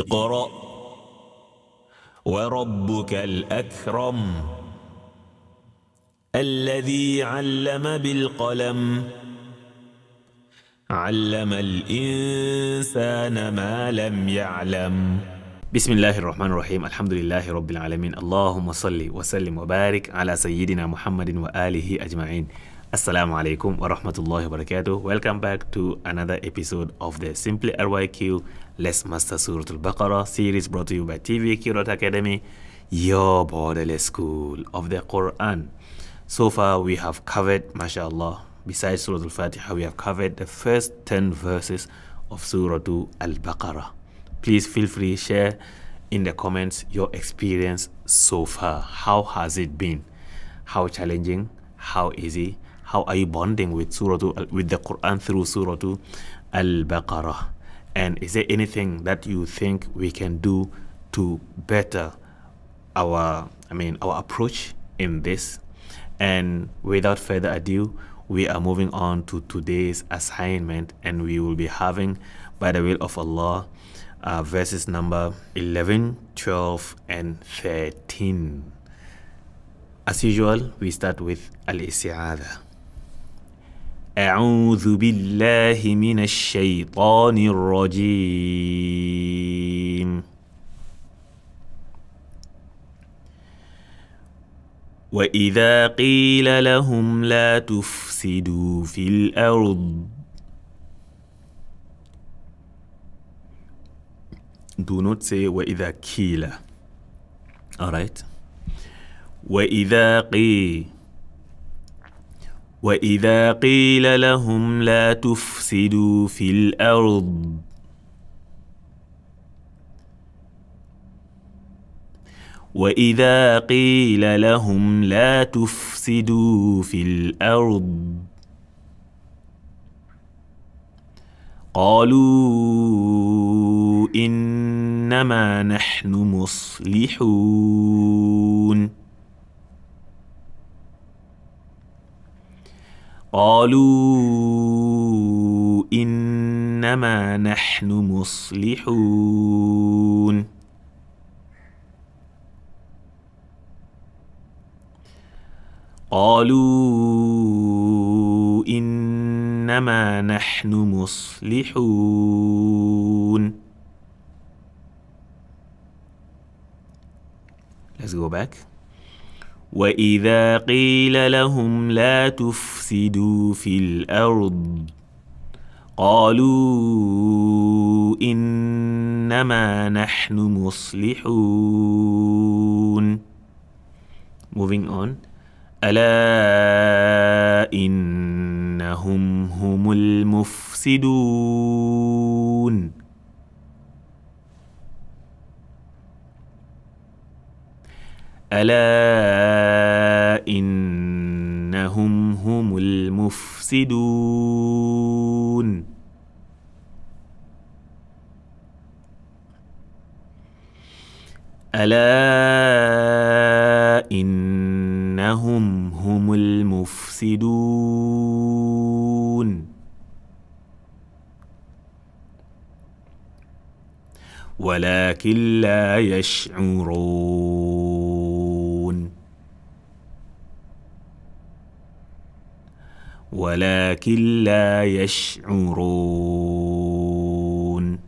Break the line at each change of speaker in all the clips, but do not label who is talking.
اقرأ وربك الأكرم الذي علم بالقلم علم الإنسان ما لم يعلم بسم الله الرحمن الرحيم الحمد لله رب العالمين اللهم صل وسلم وبارك على سيدنا محمد وآله أجمعين Assalamu alaikum wa rahmatullahi wa barakatuh. Welcome back to another episode of the Simply RYQ Let's Master Surah Al Baqarah series brought to you by TVQ Academy, your borderless school of the Quran. So far, we have covered, mashallah, besides Surah Al Fatiha, we have covered the first 10 verses of Surah Al Baqarah. Please feel free to share in the comments your experience so far. How has it been? How challenging? How easy? How are you bonding with Surah with the Quran through Surah Al-Baqarah? And is there anything that you think we can do to better our I mean our approach in this? And without further ado, we are moving on to today's assignment and we will be having by the will of Allah uh, verses number 11 12 and 13 as usual we start with al-isti'adha أعوذ بالله من الشيطان الرجيم وإذا قيل لهم لا تفسدوا في الأرض Do not say وإذا قيل Alright وإذا قيل واذا قيل لهم لا تفسدوا في الارض واذا قيل لهم لا تفسدوا في الارض قالوا انما نحن مصلحون قالوا انما نحن مصلحون قالوا انما نحن مصلحون Let's go back. واذا قيل لهم لا تفسدوا في الارض قالوا انما نحن مصلحون moving on الا انهم هم المفسدون الا مفسدون الا انهم هم المفسدون ولكن لا يشعرون ولكن لا يشعرون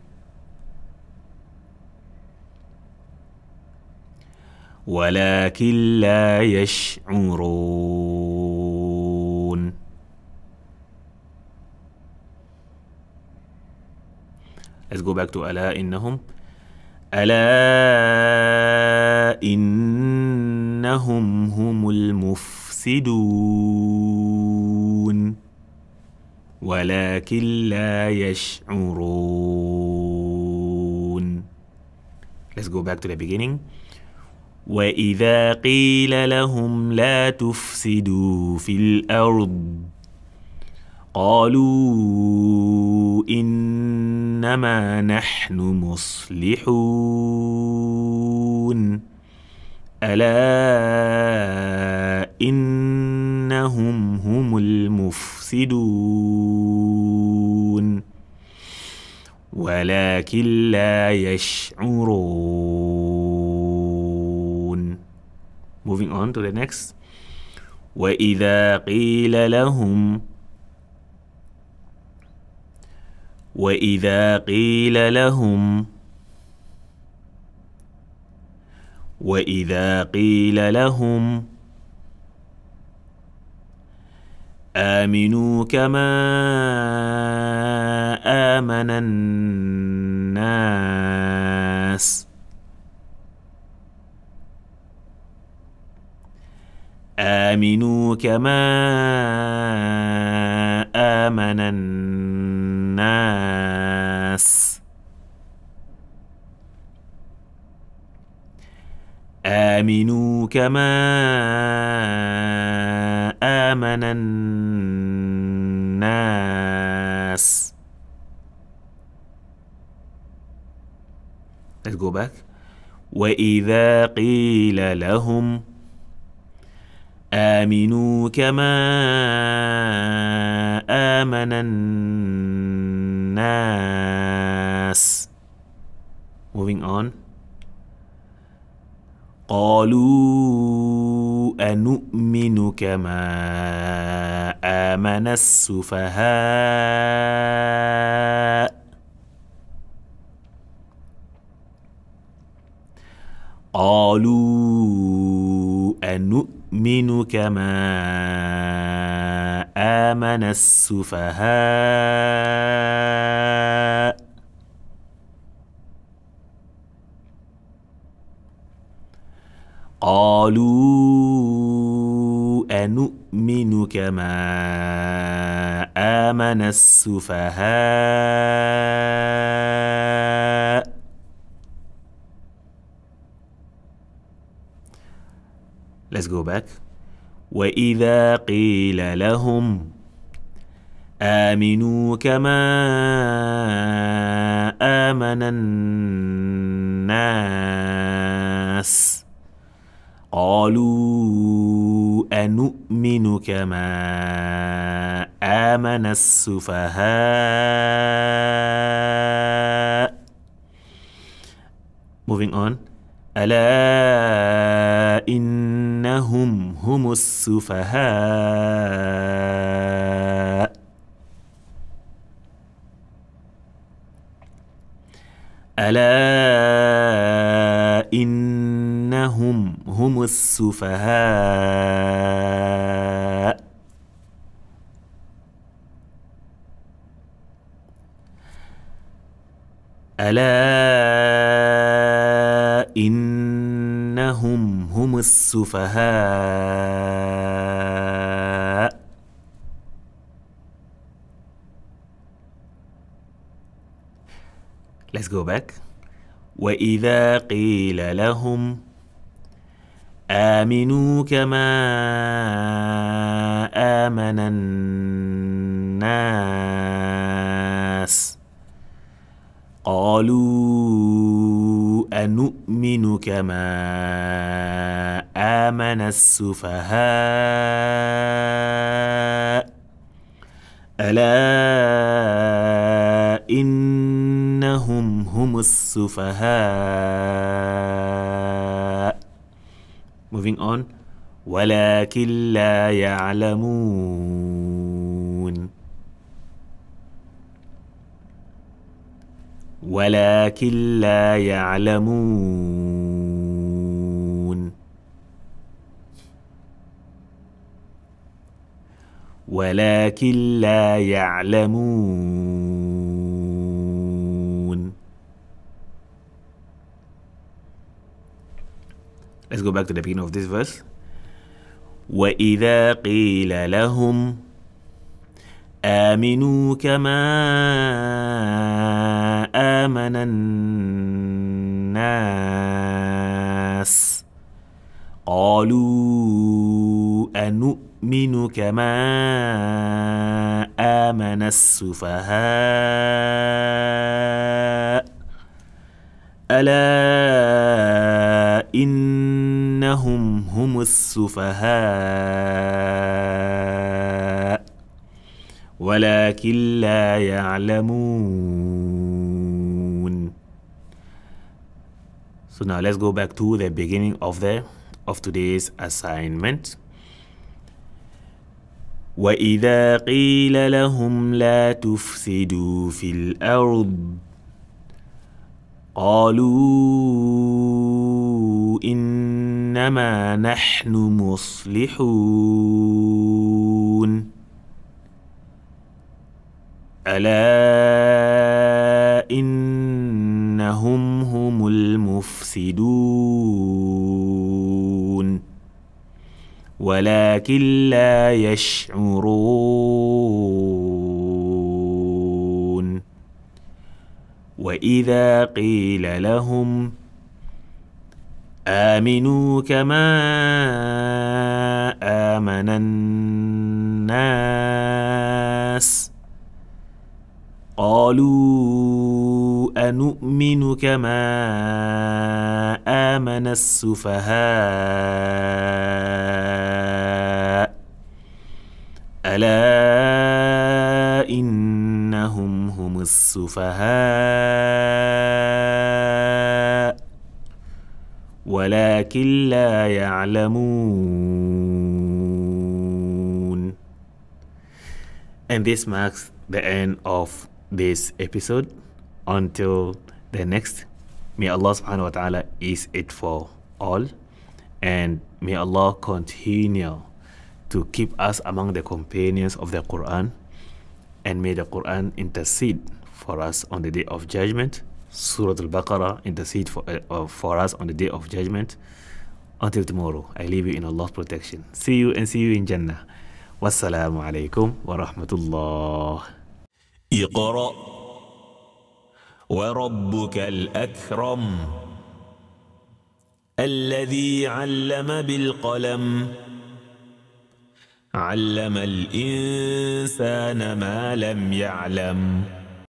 ولكن لا يشعرون Let's go back to ألا إنهم ألا إنهم هم المفسدون ولكن لا يشعرون Let's go back to the beginning وإذا قيل لهم لا تفسدوا في الأرض قالوا إنما نحن مصلحون ألا إنهم هم المفسدون يفسدون ولكن لا يشعرون moving on to the next وإذا قيل لهم وإذا قيل لهم وإذا قيل لهم امنوا كما امن الناس امنوا كما امن الناس امنوا كما امن الناس let's go back وإذا قيل لهم آمنوا كما آمن الناس moving on قالوا أنؤمن كما آمن السفهاء قالوا أنؤمن كما آمن السفهاء قالوا أنؤمن كما آمن السفهاء let's go back وإذا قيل لهم آمنوا كما آمن الناس قالوا أنؤمن كما آمن السفهاء Moving on ألا إن انهم هم السفهاء الا انهم هم السفهاء الا السفهاء Let's go back وإذا قيل لهم آمنوا كما آمن الناس قالوا نؤمن كما آمن السفهاء ألا إنهم هم السفهاء moving on ولكن لا يعلمون ولكن لا يعلمون ولكن لا يعلمون Let's go back to the beginning of this verse وإذا قيل لهم آمنوا كما آمن الناس قالوا أنؤمن كما آمن السفهاء ألا إنهم هم السفهاء ولكن لا يعلمون So now let's go back to the beginning of the of today's assignment. وإذا قيل لهم لا تفسدوا في الأرض قالوا إنما نحن مصلحون ألا إنهم هم المفسدون ولكن لا يشعرون واذا قيل لهم امنوا كما امن الناس قالوا أنؤمن كما آمن السفهاء ألا إنهم هم السفهاء ولكن لا يعلمون And this marks the end of this episode. until the next may allah subhanahu wa ta'ala is it for all and may allah continue to keep us among the companions of the quran and may the quran intercede for us on the day of judgment surah al-baqarah intercede for, uh, uh for us on the day of judgment until tomorrow i leave you in allah's protection see you and see you in jannah wassalamu alaikum wa rahmatullah اقرأ وربك الأكرم الذي علم بالقلم علم الإنسان ما لم يعلم